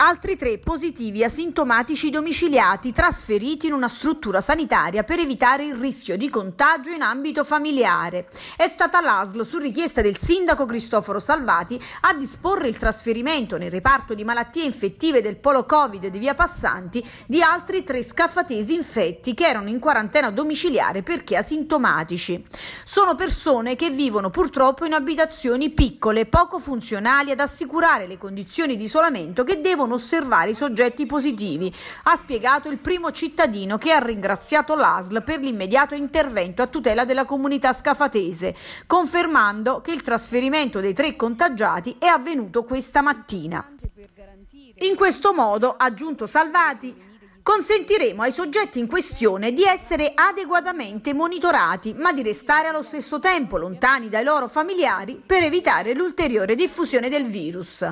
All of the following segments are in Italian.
altri tre positivi asintomatici domiciliati trasferiti in una struttura sanitaria per evitare il rischio di contagio in ambito familiare. È stata l'ASL, su richiesta del sindaco Cristoforo Salvati, a disporre il trasferimento nel reparto di malattie infettive del polo Covid di Via Passanti di altri tre scaffatesi infetti che erano in quarantena domiciliare perché asintomatici. Sono persone che vivono purtroppo in abitazioni piccole, poco funzionali ad assicurare le condizioni di isolamento che devono possono osservare i soggetti positivi, ha spiegato il primo cittadino che ha ringraziato l'ASL per l'immediato intervento a tutela della comunità scafatese, confermando che il trasferimento dei tre contagiati è avvenuto questa mattina. In questo modo, ha aggiunto Salvati, Consentiremo ai soggetti in questione di essere adeguatamente monitorati, ma di restare allo stesso tempo lontani dai loro familiari per evitare l'ulteriore diffusione del virus.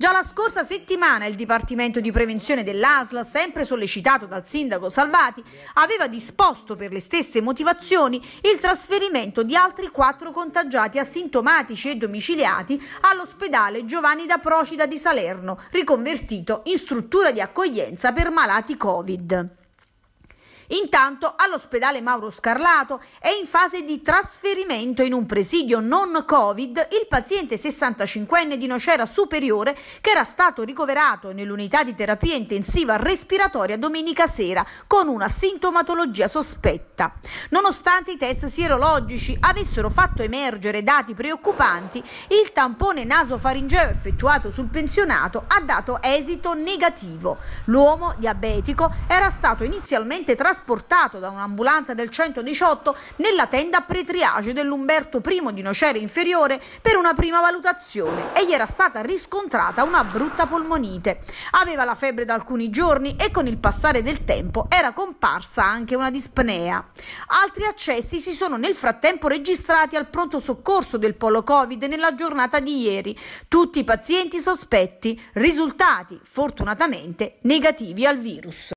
Già la scorsa settimana il Dipartimento di Prevenzione dell'ASL, sempre sollecitato dal sindaco Salvati, aveva disposto per le stesse motivazioni il trasferimento di altri quattro contagiati asintomatici e domiciliati all'ospedale Giovanni da Procida di Salerno, riconvertito in struttura di accoglienza per malati Covid. Intanto all'ospedale Mauro Scarlato è in fase di trasferimento in un presidio non Covid il paziente 65enne di Nocera Superiore che era stato ricoverato nell'unità di terapia intensiva respiratoria domenica sera con una sintomatologia sospetta. Nonostante i test sierologici avessero fatto emergere dati preoccupanti, il tampone nasofaringeo effettuato sul pensionato ha dato esito negativo. L'uomo diabetico era stato inizialmente trasferito trasportato da un'ambulanza del 118 nella tenda pre-triage dell'Umberto I di Nocere Inferiore per una prima valutazione e gli era stata riscontrata una brutta polmonite. Aveva la febbre da alcuni giorni e con il passare del tempo era comparsa anche una dispnea. Altri accessi si sono nel frattempo registrati al pronto soccorso del polo Covid nella giornata di ieri. Tutti i pazienti sospetti, risultati fortunatamente negativi al virus.